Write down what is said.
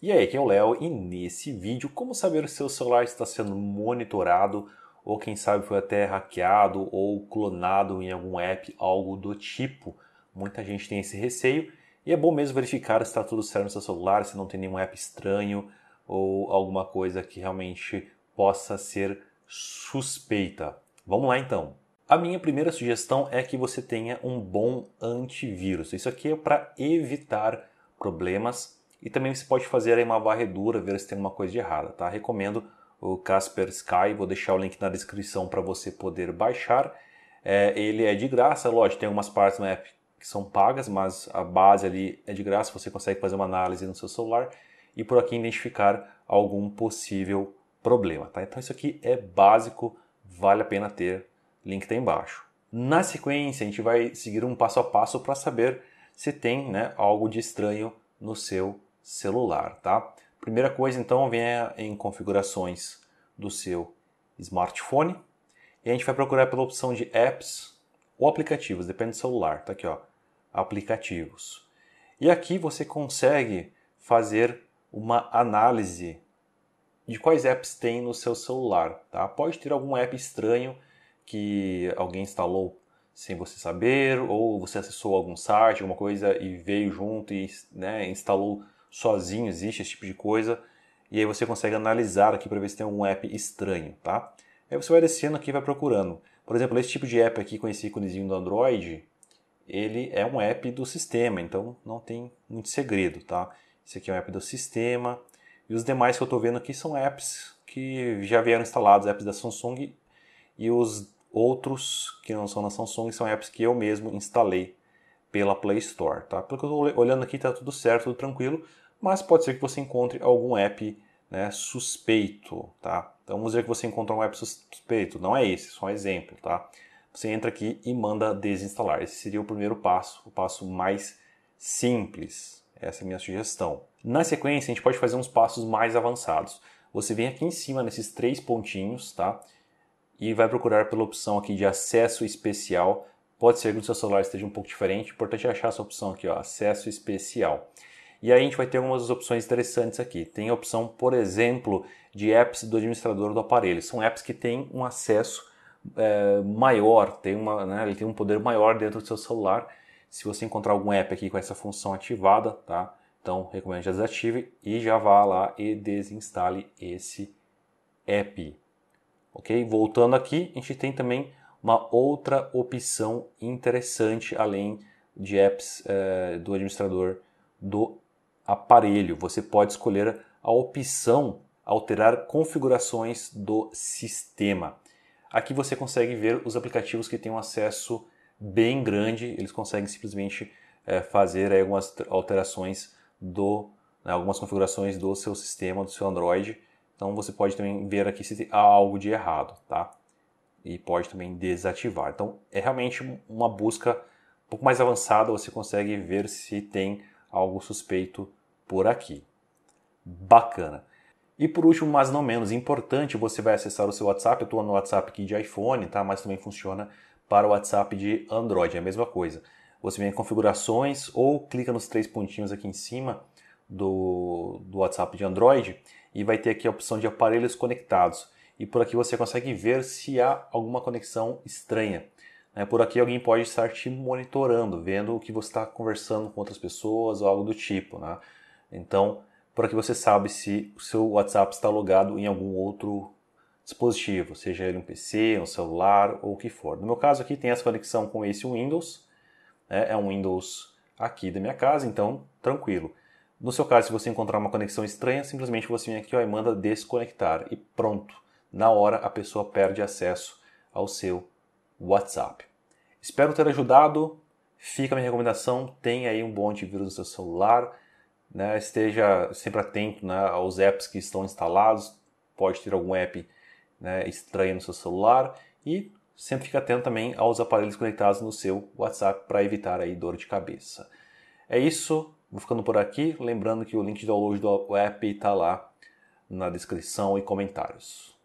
E aí, aqui é o Léo e nesse vídeo como saber se seu celular está sendo monitorado ou quem sabe foi até hackeado ou clonado em algum app, algo do tipo. Muita gente tem esse receio e é bom mesmo verificar se está tudo certo no seu celular, se não tem nenhum app estranho ou alguma coisa que realmente possa ser suspeita. Vamos lá então. A minha primeira sugestão é que você tenha um bom antivírus. Isso aqui é para evitar problemas e também você pode fazer aí uma varredura, ver se tem alguma coisa de errada, tá? Recomendo o Casper Sky, vou deixar o link na descrição para você poder baixar. É, ele é de graça, lógico, tem algumas partes do app que são pagas, mas a base ali é de graça, você consegue fazer uma análise no seu celular e por aqui identificar algum possível problema, tá? Então isso aqui é básico, vale a pena ter, link tá embaixo. Na sequência, a gente vai seguir um passo a passo para saber se tem né, algo de estranho no seu celular, tá? Primeira coisa, então, vem em configurações do seu smartphone e a gente vai procurar pela opção de apps ou aplicativos, depende do celular, tá aqui, ó, aplicativos. E aqui você consegue fazer uma análise de quais apps tem no seu celular, tá? Pode ter algum app estranho que alguém instalou sem você saber, ou você acessou algum site, alguma coisa e veio junto e né, instalou sozinho, existe esse tipo de coisa. E aí você consegue analisar aqui para ver se tem algum app estranho, tá? Aí você vai descendo aqui e vai procurando. Por exemplo, esse tipo de app aqui com esse íconezinho do Android, ele é um app do sistema, então não tem muito segredo, tá? Esse aqui é um app do sistema. E os demais que eu estou vendo aqui são apps que já vieram instalados, apps da Samsung. E os outros que não são da Samsung são apps que eu mesmo instalei pela Play Store, tá? Pelo que eu estou olhando aqui, está tudo certo, tudo tranquilo, mas pode ser que você encontre algum app né, suspeito, tá? Então vamos dizer que você encontra um app suspeito, não é esse, só um exemplo, tá? Você entra aqui e manda desinstalar. Esse seria o primeiro passo, o passo mais simples. Essa é a minha sugestão. Na sequência, a gente pode fazer uns passos mais avançados. Você vem aqui em cima nesses três pontinhos, tá? E vai procurar pela opção aqui de acesso especial Pode ser que no seu celular esteja um pouco diferente. O importante é achar essa opção aqui, ó, acesso especial. E aí a gente vai ter algumas opções interessantes aqui. Tem a opção, por exemplo, de apps do administrador do aparelho. São apps que têm um acesso é, maior, tem uma, né, ele tem um poder maior dentro do seu celular. Se você encontrar algum app aqui com essa função ativada, tá? Então recomendo que já desative e já vá lá e desinstale esse app. Ok? Voltando aqui, a gente tem também uma outra opção interessante além de apps é, do administrador do aparelho. Você pode escolher a opção alterar configurações do sistema. Aqui você consegue ver os aplicativos que têm um acesso bem grande, eles conseguem simplesmente é, fazer algumas alterações do né, algumas configurações do seu sistema, do seu Android. Então você pode também ver aqui se há algo de errado, tá? e pode também desativar. Então é realmente uma busca um pouco mais avançada, você consegue ver se tem algo suspeito por aqui. Bacana. E por último, mas não menos importante, você vai acessar o seu WhatsApp. Eu estou no WhatsApp aqui de iPhone, tá? mas também funciona para o WhatsApp de Android, é a mesma coisa. Você vem em configurações ou clica nos três pontinhos aqui em cima do, do WhatsApp de Android e vai ter aqui a opção de aparelhos conectados e por aqui você consegue ver se há alguma conexão estranha. Né? Por aqui alguém pode estar te monitorando, vendo o que você está conversando com outras pessoas ou algo do tipo. Né? Então, por aqui você sabe se o seu WhatsApp está logado em algum outro dispositivo, seja ele um PC, um celular ou o que for. No meu caso aqui tem essa conexão com esse Windows, né? é um Windows aqui da minha casa, então tranquilo. No seu caso, se você encontrar uma conexão estranha, simplesmente você vem aqui ó, e manda desconectar e pronto na hora a pessoa perde acesso ao seu WhatsApp. Espero ter ajudado. Fica a minha recomendação, tenha aí um bom antivírus no seu celular, né? esteja sempre atento né, aos apps que estão instalados, pode ter algum app né, estranho no seu celular e sempre fica atento também aos aparelhos conectados no seu WhatsApp para evitar aí dor de cabeça. É isso, vou ficando por aqui, lembrando que o link de download do app está lá na descrição e comentários.